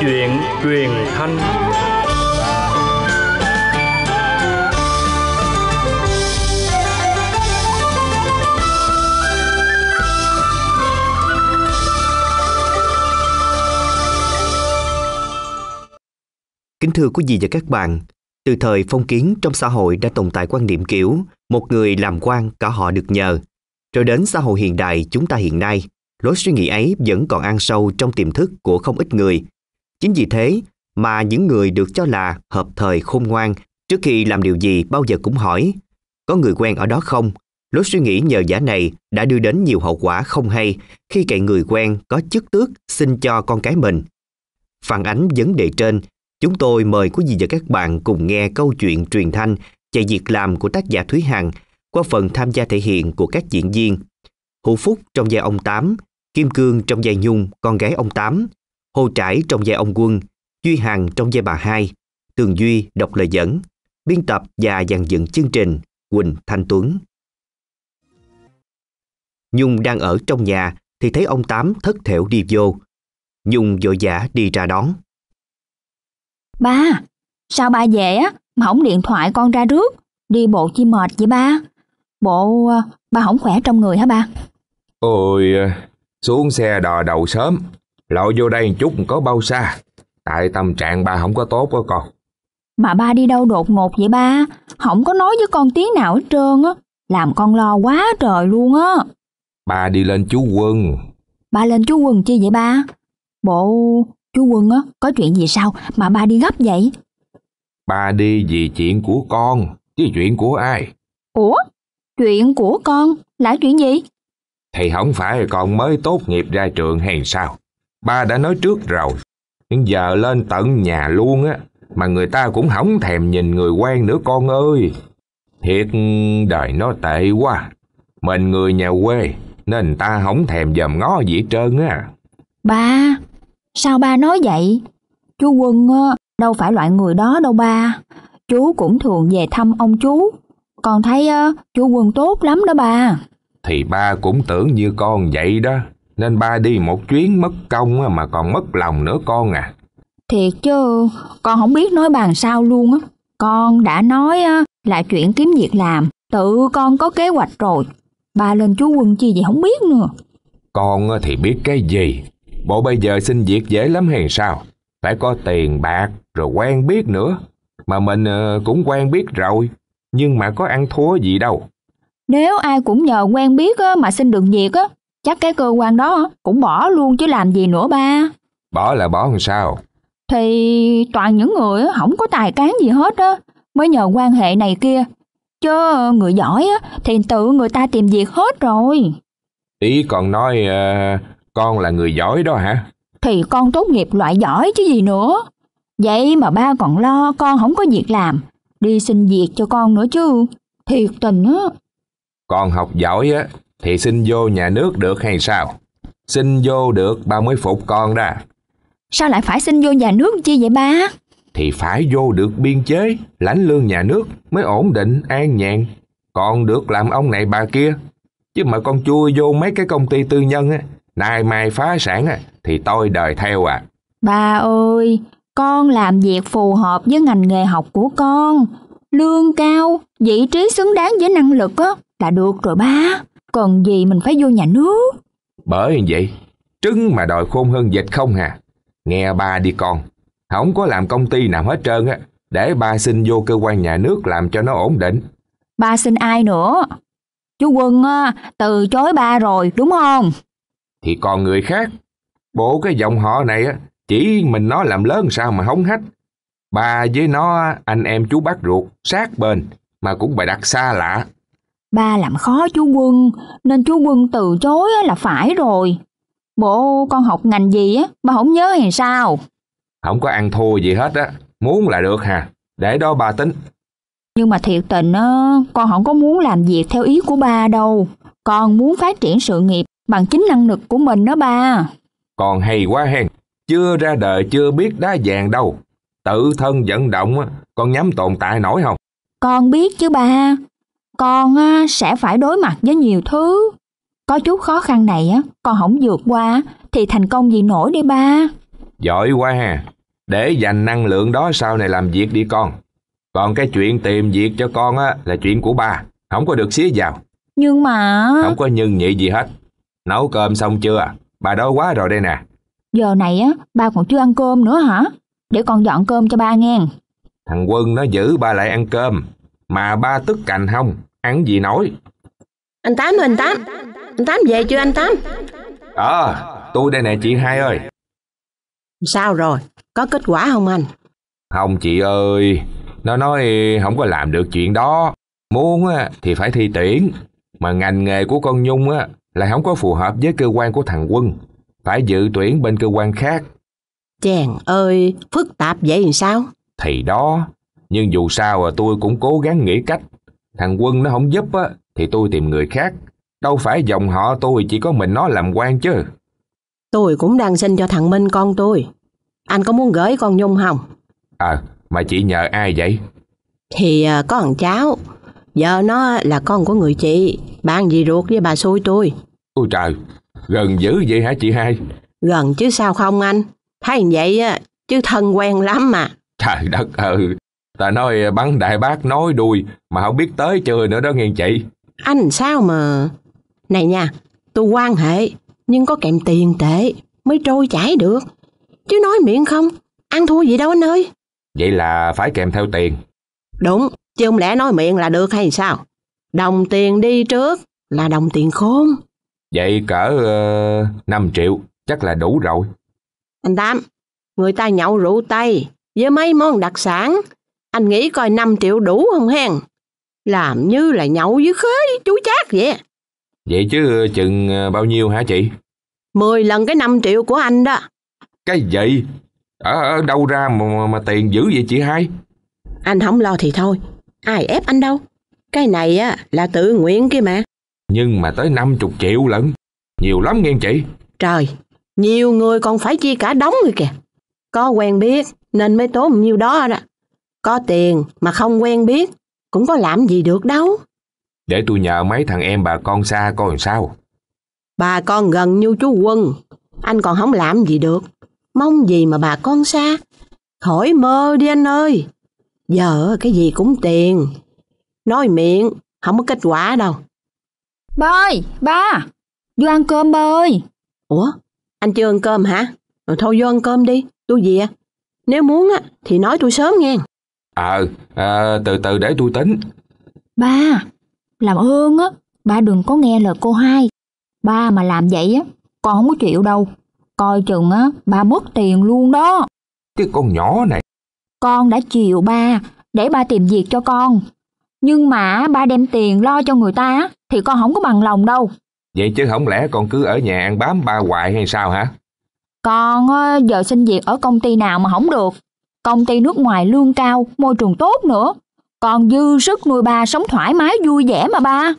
chuyện truyền thanh Kính thưa quý vị và các bạn, từ thời phong kiến trong xã hội đã tồn tại quan điểm kiểu một người làm quan cả họ được nhờ. Rồi đến xã hội hiện đại chúng ta hiện nay, lối suy nghĩ ấy vẫn còn ăn sâu trong tiềm thức của không ít người Chính vì thế mà những người được cho là hợp thời khôn ngoan trước khi làm điều gì bao giờ cũng hỏi có người quen ở đó không? Lối suy nghĩ nhờ giả này đã đưa đến nhiều hậu quả không hay khi cậy người quen có chức tước xin cho con cái mình. Phản ánh vấn đề trên, chúng tôi mời quý vị và các bạn cùng nghe câu chuyện truyền thanh về việc làm của tác giả Thúy Hằng qua phần tham gia thể hiện của các diễn viên. Hữu Phúc trong vai ông Tám, Kim Cương trong vai Nhung, con gái ông Tám, Hồ Trải trong vai ông Quân, Duy Hằng trong vai bà Hai, Tường Duy đọc lời dẫn, biên tập và dàn dựng chương trình Quỳnh Thanh Tuấn. Nhung đang ở trong nhà thì thấy ông Tám thất thểu đi vô. Nhung vội vã đi ra đón. Ba, sao ba về á mà không điện thoại con ra rước, đi bộ chi mệt vậy ba? Bộ ba không khỏe trong người hả ba? Ôi, xuống xe đò đầu sớm, lội vô đây một chút có bao xa, tại tâm trạng ba không có tốt đó con. Mà ba đi đâu đột ngột vậy ba, không có nói với con tiếng nào hết trơn á, làm con lo quá trời luôn á. Ba đi lên chú quân. Ba lên chú quân chi vậy ba? Bộ chú quân á, có chuyện gì sao mà ba đi gấp vậy? Ba đi vì chuyện của con, chứ chuyện của ai? Ủa? Chuyện của con là chuyện gì? Thì không phải con mới tốt nghiệp ra trường hay sao? Ba đã nói trước rồi, nhưng giờ lên tận nhà luôn á, mà người ta cũng không thèm nhìn người quen nữa con ơi. Thiệt đời nó tệ quá, mình người nhà quê nên ta không thèm dòm ngó gì hết trơn á. Ba, sao ba nói vậy? Chú Quân đâu phải loại người đó đâu ba, chú cũng thường về thăm ông chú. Con thấy chú Quân tốt lắm đó ba. Thì ba cũng tưởng như con vậy đó. Nên ba đi một chuyến mất công mà còn mất lòng nữa con à. Thiệt chứ, con không biết nói bàn sao luôn á. Con đã nói là chuyện kiếm việc làm, tự con có kế hoạch rồi. Ba lên chú quân chi vậy không biết nữa. Con thì biết cái gì? Bộ bây giờ xin việc dễ lắm hay sao? Phải có tiền bạc rồi quen biết nữa. Mà mình ờ, cũng quen biết rồi, nhưng mà có ăn thua gì đâu. Nếu ai cũng nhờ quen biết mà xin được việc á, Chắc cái cơ quan đó cũng bỏ luôn chứ làm gì nữa ba. Bỏ là bỏ làm sao? Thì toàn những người không có tài cán gì hết á, mới nhờ quan hệ này kia. Chứ người giỏi á, thì tự người ta tìm việc hết rồi. Ý còn nói uh, con là người giỏi đó hả? Thì con tốt nghiệp loại giỏi chứ gì nữa. Vậy mà ba còn lo con không có việc làm, đi xin việc cho con nữa chứ. Thiệt tình á. Con học giỏi á thì xin vô nhà nước được hay sao? Xin vô được ba mới phục con ra. Sao lại phải xin vô nhà nước chi vậy ba? Thì phải vô được biên chế, lãnh lương nhà nước mới ổn định, an nhàn. Con được làm ông này bà kia. Chứ mà con chui vô mấy cái công ty tư nhân á, nay mai phá sản á, thì tôi đời theo à. Ba ơi, con làm việc phù hợp với ngành nghề học của con. Lương cao, vị trí xứng đáng với năng lực á, là được rồi ba. Còn gì mình phải vô nhà nước Bởi vậy Trứng mà đòi khôn hơn vịt không hà Nghe ba đi con Không có làm công ty nào hết trơn á Để ba xin vô cơ quan nhà nước làm cho nó ổn định Ba xin ai nữa Chú Quân á, từ chối ba rồi đúng không Thì còn người khác Bộ cái dòng họ này á Chỉ mình nó làm lớn sao mà hống hách Ba với nó anh em chú bác ruột sát bên Mà cũng bày đặt xa lạ Ba làm khó chú quân, nên chú quân từ chối là phải rồi. Bộ con học ngành gì á, ba không nhớ hay sao? Không có ăn thua gì hết á, muốn là được hà, để đó ba tính. Nhưng mà thiệt tình á, con không có muốn làm việc theo ý của ba đâu. Con muốn phát triển sự nghiệp bằng chính năng lực của mình đó ba. Còn hay quá hen, chưa ra đời chưa biết đá vàng đâu. Tự thân vận động con nhắm tồn tại nổi không? Con biết chứ ba, con á, sẽ phải đối mặt với nhiều thứ. Có chút khó khăn này á, con không vượt qua thì thành công gì nổi đi ba. Giỏi quá ha. Để dành năng lượng đó sau này làm việc đi con. Còn cái chuyện tìm việc cho con á là chuyện của ba, không có được xía vào. Nhưng mà... Không có nhân nhị gì hết. Nấu cơm xong chưa? Bà đói quá rồi đây nè. Giờ này á, ba còn chưa ăn cơm nữa hả? Để con dọn cơm cho ba nghe. Thằng Quân nó giữ ba lại ăn cơm, mà ba tức cành không, ăn gì nổi. Anh Tám ơi anh Tám, anh Tám về chưa anh Tám? Ờ, à, tôi đây nè chị hai ơi. Sao rồi, có kết quả không anh? Không chị ơi, nó nói không có làm được chuyện đó. Muốn thì phải thi tuyển, mà ngành nghề của con Nhung á là không có phù hợp với cơ quan của thằng Quân, phải dự tuyển bên cơ quan khác. Chàng ơi, phức tạp vậy làm sao? Thì đó, nhưng dù sao à, tôi cũng cố gắng nghĩ cách. Thằng Quân nó không giúp á, thì tôi tìm người khác. Đâu phải dòng họ tôi chỉ có mình nó làm quan chứ. Tôi cũng đang xin cho thằng Minh con tôi. Anh có muốn gửi con Nhung không? À, mà chị nhờ ai vậy? Thì à, có thằng cháu. Vợ nó là con của người chị. Bạn gì ruột với bà xui tôi. Ôi trời, gần dữ vậy hả chị hai? Gần chứ sao không anh? Thấy vậy chứ thân quen lắm mà. Trời đất ơi, Ta nói ờ, bắn đại bác nói đuôi mà không biết tới chơi nữa đó nghe chị. Anh sao mà... Này nha, tôi quan hệ nhưng có kèm tiền tệ mới trôi chảy được. Chứ nói miệng không, ăn thua gì đâu anh ơi. Vậy là phải kèm theo tiền. Đúng, chứ không lẽ nói miệng là được hay sao? Đồng tiền đi trước là đồng tiền khôn. Vậy cỡ uh, ờ, 5 triệu chắc là đủ rồi. Anh Tám, người ta nhậu rượu Tây với mấy món đặc sản anh nghĩ coi 5 triệu đủ không hen? Làm như là nhậu với khế chú chát vậy. Vậy chứ chừng ờ, bao nhiêu hả chị? Mười lần cái 5 triệu của anh đó. Cái gì? Ở, ở đâu ra mà, mà tiền dữ vậy chị hai? Anh không lo thì thôi. Ai ép anh đâu. Cái này á là tự nguyện kia mà. Nhưng mà tới năm chục triệu lận. Nhiều lắm nghe chị. Trời, nhiều người còn phải chia cả đống rồi kìa. Có quen biết nên mới tốn nhiêu đó đó. Có tiền mà không quen biết, cũng có làm gì được đâu. Để tôi nhờ mấy thằng em bà con xa coi làm sao. Bà con gần như chú Quân, anh còn không làm gì được. Mong gì mà bà con xa. Khỏi mơ đi anh ơi. Giờ cái gì cũng tiền. Nói miệng, không có kết quả đâu. Ba ơi, ba, vô ăn cơm ba ơi. Ủa, anh chưa ăn cơm hả? Rồi thôi vô ăn cơm đi, tôi về. Nếu muốn á thì nói tôi sớm nghe. Ờ, à, từ từ để tôi tính. Ba, làm ơn á, ba đừng có nghe lời cô hai. Ba mà làm vậy á, con không có chịu đâu. Coi chừng á, ba mất tiền luôn đó. Cái con nhỏ này. Con đã chịu ba, để ba tìm việc cho con. Nhưng mà ba đem tiền lo cho người ta thì con không có bằng lòng đâu. Vậy chứ không lẽ con cứ ở nhà ăn bám ba hoài hay sao hả? Con giờ xin việc ở công ty nào mà không được công ty nước ngoài lương cao, môi trường tốt nữa. Còn dư sức nuôi ba sống thoải mái vui vẻ mà ba.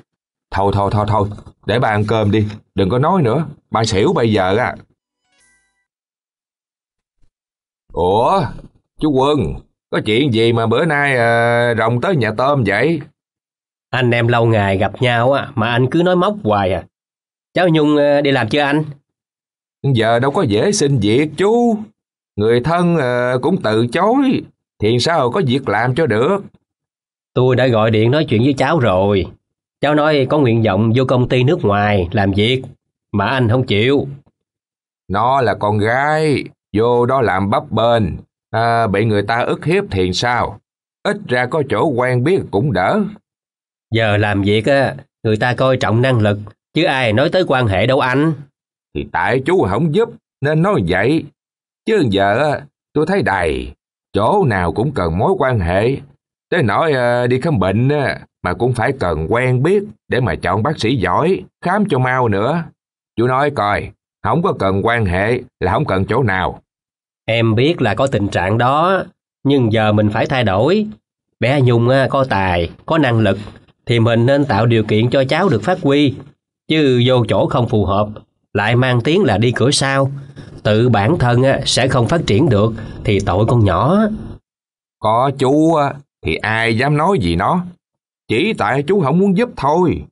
Thôi thôi thôi thôi, để ba ăn cơm đi, đừng có nói nữa, ba xỉu bây giờ à. Ủa, chú Quân, có chuyện gì mà bữa nay à, rồng tới nhà tôm vậy? Anh em lâu ngày gặp nhau á, mà anh cứ nói móc hoài à. Cháu Nhung ờ, đi làm chưa anh? Giờ đâu có dễ xin việc chú. Người thân ờ, cũng từ chối, thì sao có việc làm cho được? Tôi đã gọi điện nói chuyện với cháu rồi. Cháu nói có nguyện vọng vô công ty nước ngoài làm việc, mà anh không chịu. Nó là con gái, vô đó làm bắp bên, à, bị người ta ức hiếp thì sao? Ít ra có chỗ quen biết cũng đỡ. Giờ làm việc á, người ta coi trọng năng lực, chứ ai nói tới quan hệ đâu anh. Thì tại chú không giúp, nên nói vậy. Chứ giờ tôi thấy đầy, chỗ nào cũng cần mối quan hệ. Tới nỗi ờ, đi khám bệnh mà cũng phải cần quen biết để mà chọn bác sĩ giỏi, khám cho mau nữa. Chú nói coi, không có cần quan hệ là không cần chỗ nào. Em biết là có tình trạng đó, nhưng giờ mình phải thay đổi. Bé Nhung có tài, có năng lực, thì mình nên tạo điều kiện cho cháu được phát huy. Chứ vô chỗ không phù hợp, lại mang tiếng là đi cửa sau, tự bản thân sẽ không phát triển được thì tội con nhỏ. Có chú thì ai dám nói gì nó, chỉ tại chú không muốn giúp thôi.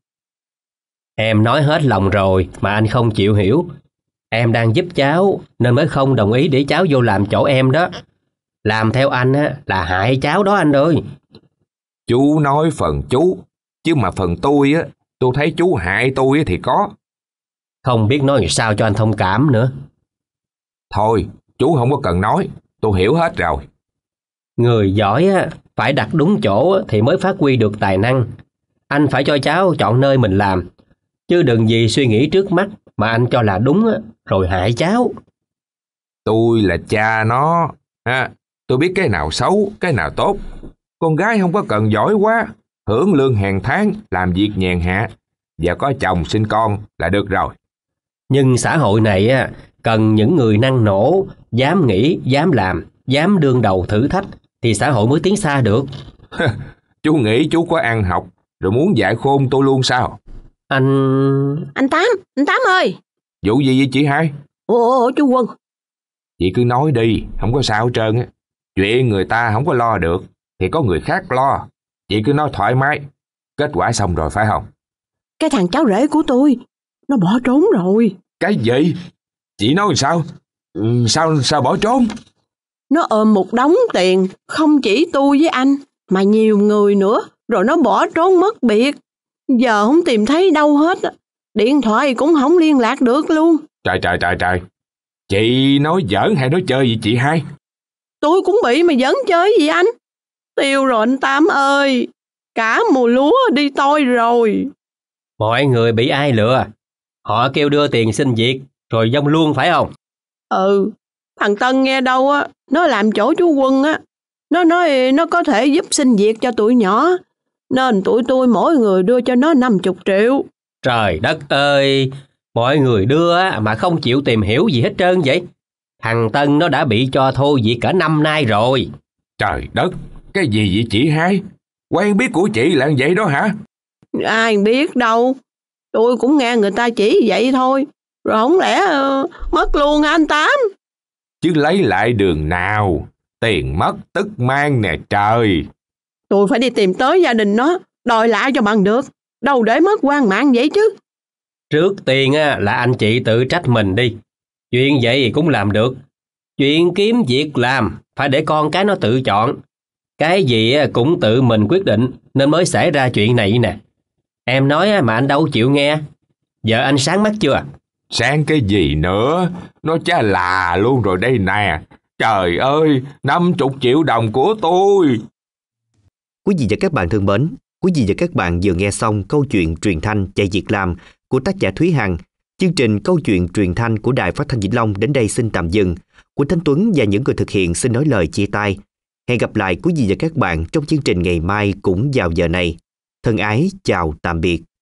Em nói hết lòng rồi mà anh không chịu hiểu. Em đang giúp cháu nên mới không đồng ý để cháu vô làm chỗ em đó. Làm theo anh á, là hại cháu đó anh ơi. Chú nói phần chú, chứ mà phần tôi á, tôi thấy chú hại tôi thì có. Không biết nói sao cho anh thông cảm nữa. Thôi, chú không có cần nói, tôi hiểu hết rồi. Người giỏi á, phải đặt đúng chỗ thì mới phát huy được tài năng. Anh phải cho cháu chọn nơi mình làm, chứ đừng gì suy nghĩ trước mắt mà anh cho là đúng rồi hại cháu. Tôi là cha nó, à, tôi biết cái nào xấu, cái nào tốt. Con gái không có cần giỏi quá, hưởng lương hàng tháng, làm việc nhàn hạ và có chồng sinh con là được rồi. Nhưng xã hội này cần những người năng nổ, dám nghĩ, dám làm, dám đương đầu thử thách thì xã hội mới tiến xa được. chú nghĩ chú có ăn học rồi muốn dạy khôn tôi luôn sao? Anh... Anh Tám, anh Tám ơi! Vụ gì vậy chị hai? Ồ, chú Quân. Chị cứ nói đi, không có sao hết trơn á. Chuyện người ta không có lo được, thì có người khác lo. Chị cứ nói thoải mái, kết quả xong rồi phải không? Cái thằng cháu rể của tôi, nó bỏ trốn rồi. Cái gì? Chị nói sao? Ừ, sao sao bỏ trốn? Nó ôm một đống tiền, không chỉ tôi với anh, mà nhiều người nữa, rồi nó bỏ trốn mất biệt. Giờ không tìm thấy đâu hết, điện thoại cũng không liên lạc được luôn. Trời trời trời trời, chị nói giỡn hay nói chơi gì chị hai? Tôi cũng bị mà giỡn chơi gì anh? Tiêu rồi anh Tám ơi, cả mùa lúa đi tôi rồi. Mọi người bị ai lừa, họ kêu đưa tiền xin việc rồi dông luôn phải không? Ừ, thằng Tân nghe đâu á, nó làm chỗ chú Quân á. Nó nói nó có thể giúp xin việc cho tụi nhỏ, nên tụi tôi mỗi người đưa cho nó năm chục triệu. Trời đất ơi, mọi người đưa mà không chịu tìm hiểu gì hết trơn vậy. Thằng Tân nó đã bị cho thôi việc cả năm nay rồi. Trời đất, cái gì vậy chị hai? Quen biết của chị là vậy đó hả? Ai biết đâu, tôi cũng nghe người ta chỉ vậy thôi rồi không lẽ ờ, mất luôn hả anh Tám? Chứ lấy lại đường nào? Tiền mất tức mang nè trời. Tôi phải đi tìm tới gia đình nó, đòi lại cho bằng được. Đâu để mất quan mạng vậy chứ. Trước tiên là anh chị tự trách mình đi. Chuyện vậy cũng làm được. Chuyện kiếm việc làm phải để con cái nó tự chọn. Cái gì cũng tự mình quyết định nên mới xảy ra chuyện này nè. Em nói mà anh đâu chịu nghe. Giờ anh sáng mắt chưa? À? Sáng cái gì nữa? Nó chả là luôn rồi đây nè. Trời ơi, năm chục triệu đồng của tôi. Quý vị và các bạn thân mến, quý vị và các bạn vừa nghe xong câu chuyện truyền thanh chạy việc làm của tác giả Thúy Hằng. Chương trình câu chuyện truyền thanh của Đài Phát thanh Vĩnh Long đến đây xin tạm dừng. Quỳnh Thanh Tuấn và những người thực hiện xin nói lời chia tay. Hẹn gặp lại quý vị và các bạn trong chương trình ngày mai cũng vào giờ này. Thân ái chào tạm biệt.